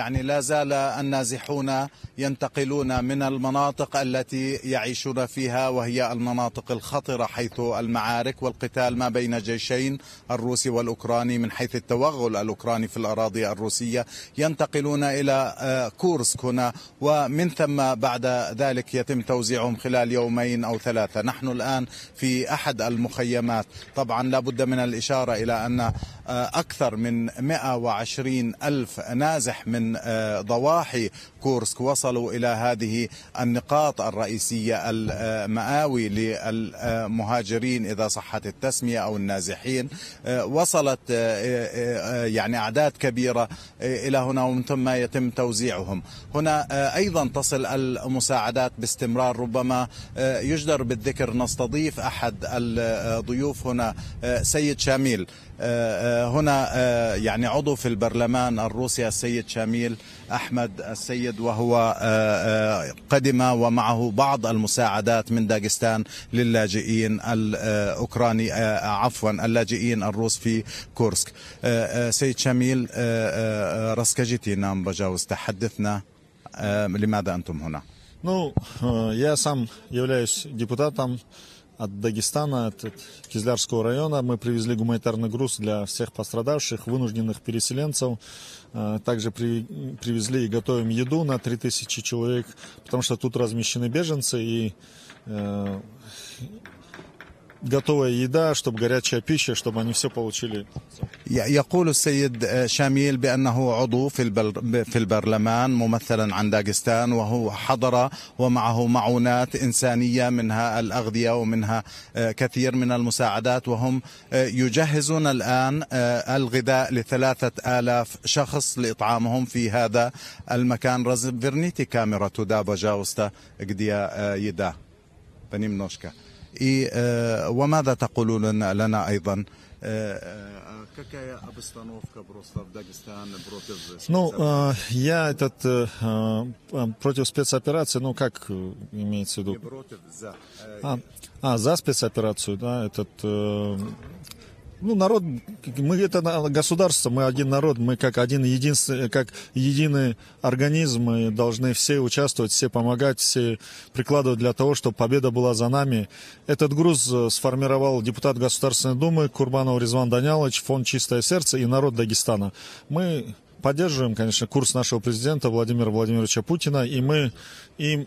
يعني لا زال النازحون ينتقلون من المناطق التي يعيشون فيها وهي المناطق الخطرة حيث المعارك والقتال ما بين جيشين الروسي والأوكراني من حيث التوغل الأوكراني في الأراضي الروسية ينتقلون إلى آه، كورسك هنا ومن ثم بعد ذلك يتم توزيعهم خلال يومين أو ثلاثة نحن الآن في أحد المخيمات طبعا لا بد من الإشارة إلى أن آه، أكثر من 120 ألف نازح من آه، ضواحي كورسك وصلوا إلى هذه النقاط الرئيسية المآوي للمهاجرين إذا صحت التسمية أو النازحين آه، وصلت آه، آه، يعني أعداد كبيرة إلى هنا ومن ثم يتم توزيعهم هنا أيضا تصل المساعدات باستمرار ربما يجدر بالذكر نستضيف أحد الضيوف هنا سيد شاميل هنا يعني عضو في البرلمان الروسي السيد شاميل أحمد السيد الوالد وهو آه، آه، قدم ومعه بعض المساعدات من داغستان للاجئين الاوكراني آه، عفوا اللاجئين الروس في كورسك سيد شميل راسكاجيتي نام بجاوز تحدثنا لماذا انتم هنا؟ Ну, я сам являюсь депутатом от Дагестана, от, от Кизлярского района. Мы привезли гуманитарный груз для всех пострадавших, вынужденных переселенцев. Э, также при, привезли и готовим еду на 3000 человек, потому что тут размещены беженцы и э, готовая еда, чтобы горячая пища, чтобы они все получили. يقول السيد آه، شاميل بأنه عضو في في البرلمان ممثلا عن داغستان وهو حضر ومعه معونات إنسانية منها الأغذية ومنها آه، كثير من المساعدات وهم آه، يجهزون الآن الغذاء لثلاثة آلاف شخص لإطعامهم في هذا المكان رز فيرنيتي كاميرا تدابا جاوستا قديا يدا بنيم نوشكا وماذا تقولون لنا أيضا Какая обстановка Ну, я этот против спецоперации, ну как э, имеется в виду? А, а за спецоперацию, да, этот э, ну, народ, мы это государство, мы один народ, мы как один единственный, как единый организм, мы должны все участвовать, все помогать, все прикладывать для того, чтобы победа была за нами. Этот груз э, сформировал депутат Государственной Думы Курбанов Резван Данялович, фонд «Чистое сердце» и народ Дагестана. Мы поддерживаем, конечно, курс нашего президента Владимира Владимировича Путина, и мы им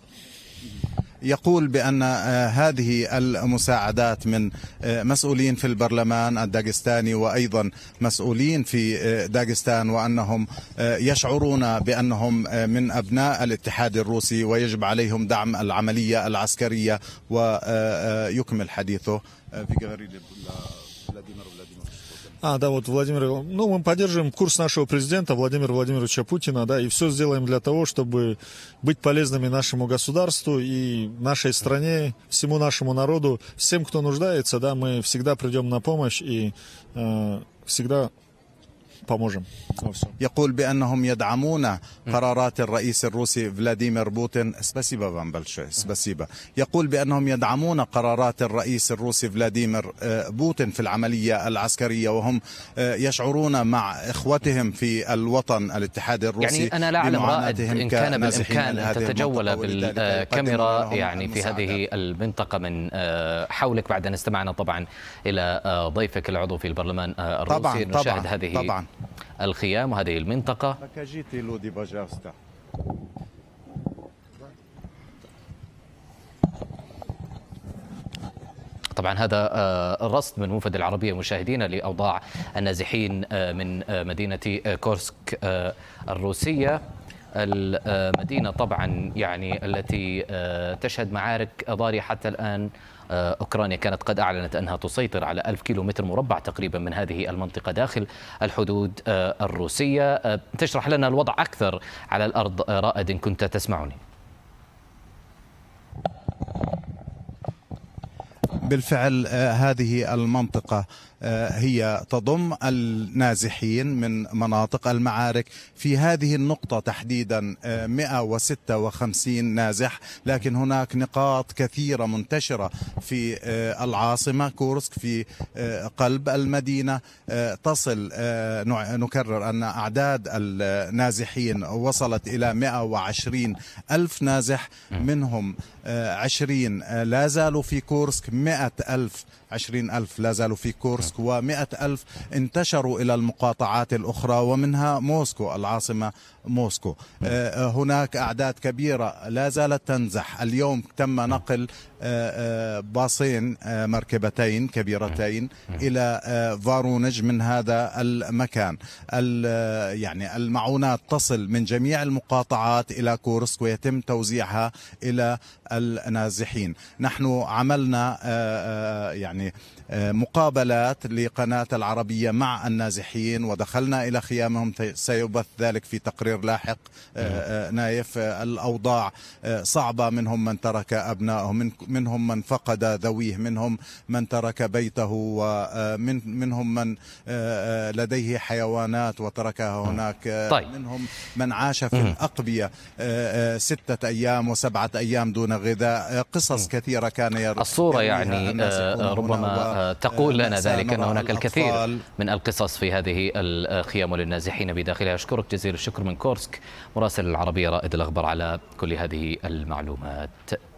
يقول بأن آه، هذه المساعدات من آه، مسؤولين في البرلمان الداغستاني وأيضا مسؤولين في آه، داغستان وأنهم يشعرون بأنهم من أبناء الاتحاد الروسي ويجب عليهم دعم العملية العسكرية ويكمل حديثه في فيغاري فلاديمير А, да, вот Владимир, ну, мы поддерживаем курс нашего президента Владимира Владимировича Путина, да, и все сделаем для того, чтобы быть полезными нашему государству и нашей стране, всему нашему народу, всем, кто нуждается, да, мы всегда придем на помощь и э, всегда поможем во всем. يقول بأنهم يدعمون قرارات الرئيس الروسي فلاديمير بوتين спасибо вам большое спасибо يقول بأنهم يدعمون قرارات الرئيس الروسي فلاديمير آه، بوتين في العملية العسكرية وهم آه، يشعرون مع إخوتهم في الوطن الاتحاد الروسي يعني أنا لا أعلم رائد إن كان بالإمكان أن تتجول بالكاميرا آه، يعني في هذه المنطقة من حولك بعد أن استمعنا طبعا إلى ضيفك العضو في البرلمان الروسي طبعا نشاهد طبعا هذه طبعا الخيام هذه المنطقة طبعا هذا آه، الرصد من منفذ العربية مشاهدينا لأوضاع النازحين آه، من آه، مدينة كورسك الروسية المدينة طبعا يعني التي تشهد معارك ضارية حتى الآن آه، أوكرانيا كانت قد أعلنت أنها تسيطر على ألف كيلومتر مربع تقريبا من هذه المنطقة داخل الحدود آه، الروسية آه، تشرح لنا الوضع أكثر على الأرض رائد إن كنت تسمعني بالفعل آه، هذه المنطقة آه، هي تضم النازحين من مناطق المعارك في هذه النقطة تحديدا 156 آه، نازح لكن هناك نقاط كثيرة منتشرة في العاصمة كورسك في قلب المدينة تصل نكرر أن أعداد النازحين وصلت إلى 120 ألف نازح منهم 20 لا زالوا في كورسك 100 ألف عشرين ألف لا زالوا في كورسك و ألف انتشروا إلى المقاطعات الأخرى ومنها موسكو العاصمة موسكو آه، آه، هناك أعداد كبيرة لا زالت تنزح اليوم تم نقل آه، باصين مركبتين كبيرتين إلى فارونج من هذا المكان يعني المعونات تصل من جميع المقاطعات إلى كورسك ويتم توزيعها إلى النازحين نحن عملنا يعني يعني آه، مقابلات لقناة العربية مع النازحين ودخلنا إلى خيامهم سيبث ذلك في تقرير لاحق آه، نعم. آه، نايف الأوضاع صعبة منهم من ترك أبنائه منهم من فقد ذويه منهم من ترك بيته ومنهم من لديه حيوانات وتركها نعم. هناك طيب. منهم من عاش في الأقبية ستة أيام وسبعة أيام دون غذاء قصص كثيرة كان يرى الصورة يعني ربما ربما آه، تقول لنا ذلك أن هناك الكثير من القصص في هذه الخيام للنازحين بداخلها أشكرك جزيل الشكر من كورسك مراسل العربية رائد الأخبار على كل هذه المعلومات